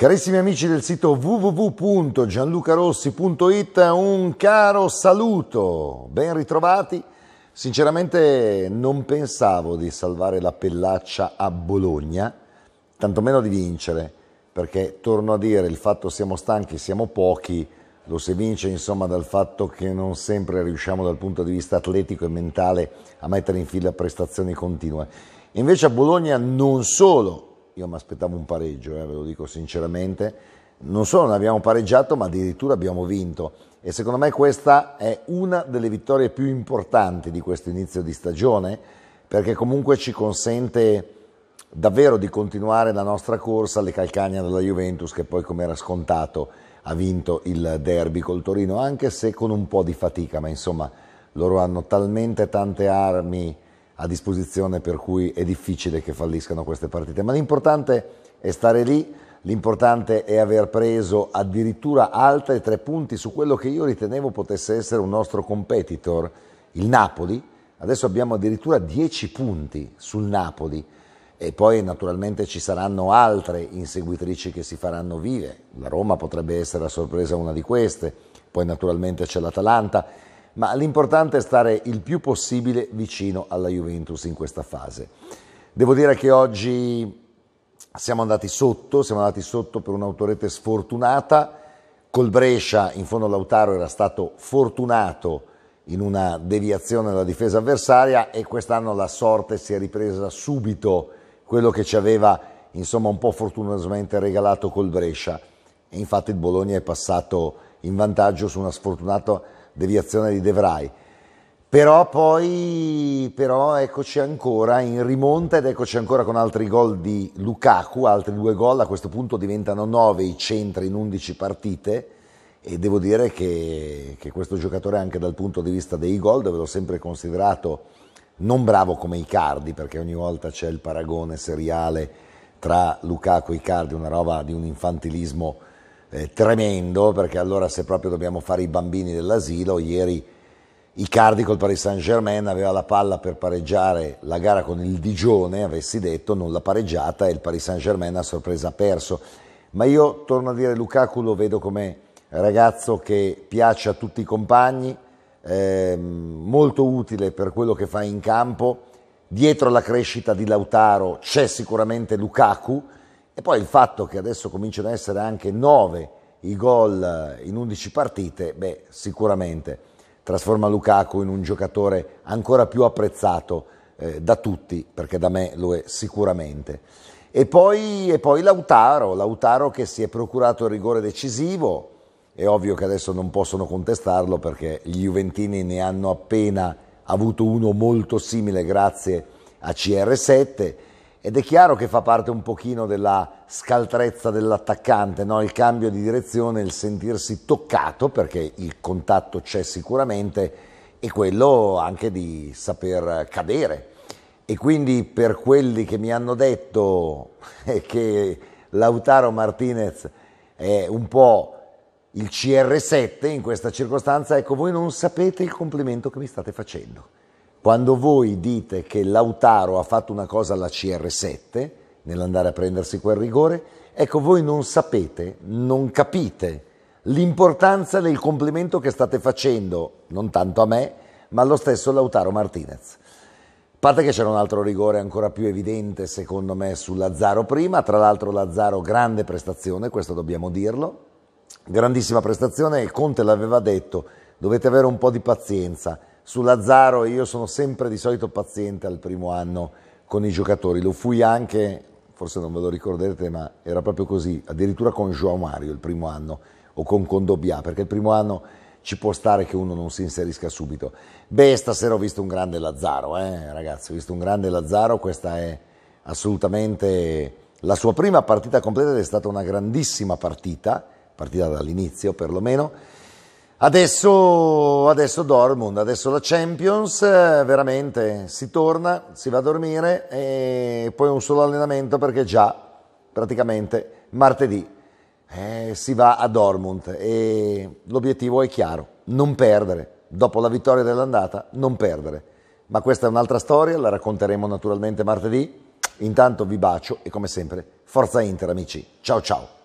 Carissimi amici del sito www.gianlucarossi.it, un caro saluto, ben ritrovati. Sinceramente non pensavo di salvare la pellaccia a Bologna, tantomeno di vincere, perché torno a dire il fatto siamo stanchi, siamo pochi, lo si vince insomma dal fatto che non sempre riusciamo dal punto di vista atletico e mentale a mettere in fila prestazioni continue. Invece a Bologna non solo io mi aspettavo un pareggio, eh, ve lo dico sinceramente. Non solo non abbiamo pareggiato, ma addirittura abbiamo vinto. E secondo me questa è una delle vittorie più importanti di questo inizio di stagione, perché comunque ci consente davvero di continuare la nostra corsa alle calcagna della Juventus, che poi, come era scontato, ha vinto il derby col Torino, anche se con un po' di fatica, ma insomma loro hanno talmente tante armi a disposizione per cui è difficile che falliscano queste partite. Ma l'importante è stare lì, l'importante è aver preso addirittura altri tre punti su quello che io ritenevo potesse essere un nostro competitor, il Napoli. Adesso abbiamo addirittura 10 punti sul Napoli e poi naturalmente ci saranno altre inseguitrici che si faranno vive. La Roma potrebbe essere a sorpresa una di queste, poi naturalmente c'è l'Atalanta ma l'importante è stare il più possibile vicino alla Juventus in questa fase. Devo dire che oggi siamo andati sotto, siamo andati sotto per un'autorete sfortunata, col Brescia in fondo Lautaro era stato fortunato in una deviazione dalla difesa avversaria e quest'anno la sorte si è ripresa subito quello che ci aveva insomma un po' fortunatamente regalato col Brescia e infatti il Bologna è passato in vantaggio su una sfortunata deviazione di De Vrij. Però poi, però eccoci ancora in rimonta ed eccoci ancora con altri gol di Lukaku, altri due gol, a questo punto diventano nove i centri in undici partite e devo dire che, che questo giocatore anche dal punto di vista dei gol, dove l'ho sempre considerato non bravo come Icardi, perché ogni volta c'è il paragone seriale tra Lukaku e Icardi, una roba di un infantilismo eh, tremendo, perché allora se proprio dobbiamo fare i bambini dell'asilo, ieri Icardi col Paris Saint Germain aveva la palla per pareggiare la gara con il Digione, avessi detto non l'ha pareggiata e il Paris Saint Germain a sorpresa ha perso. Ma io torno a dire Lukaku lo vedo come ragazzo che piace a tutti i compagni, eh, molto utile per quello che fa in campo. Dietro la crescita di Lautaro c'è sicuramente Lukaku, e poi il fatto che adesso cominciano ad essere anche 9 i gol eh, in 11 partite, beh, sicuramente trasforma Lukaku in un giocatore ancora più apprezzato eh, da tutti, perché da me lo è sicuramente. E poi, e poi Lautaro, Lautaro che si è procurato il rigore decisivo, è ovvio che adesso non possono contestarlo perché gli Juventini ne hanno appena avuto uno molto simile grazie a CR7 ed è chiaro che fa parte un pochino della scaltrezza dell'attaccante, no? il cambio di direzione, il sentirsi toccato, perché il contatto c'è sicuramente, e quello anche di saper cadere. E quindi per quelli che mi hanno detto che Lautaro Martinez è un po' il CR7 in questa circostanza, ecco, voi non sapete il complimento che mi state facendo. Quando voi dite che Lautaro ha fatto una cosa alla CR7 nell'andare a prendersi quel rigore, ecco voi non sapete, non capite l'importanza del complimento che state facendo, non tanto a me, ma allo stesso Lautaro Martinez. A parte che c'era un altro rigore ancora più evidente, secondo me, su Lazzaro prima. Tra l'altro Lazzaro, grande prestazione, questo dobbiamo dirlo. Grandissima prestazione e Conte l'aveva detto, dovete avere un po' di pazienza su Lazzaro io sono sempre di solito paziente al primo anno con i giocatori, lo fui anche, forse non ve lo ricorderete, ma era proprio così, addirittura con Joao Mario il primo anno o con Condobbia, perché il primo anno ci può stare che uno non si inserisca subito. Beh, stasera ho visto un grande Lazzaro, eh, ragazzi, ho visto un grande Lazzaro, questa è assolutamente la sua prima partita completa ed è stata una grandissima partita, partita dall'inizio perlomeno. Adesso, adesso Dortmund, adesso la Champions, eh, veramente si torna, si va a dormire e poi un solo allenamento perché già praticamente martedì eh, si va a Dortmund e l'obiettivo è chiaro, non perdere. Dopo la vittoria dell'andata, non perdere. Ma questa è un'altra storia, la racconteremo naturalmente martedì. Intanto vi bacio e come sempre, forza Inter amici. Ciao ciao.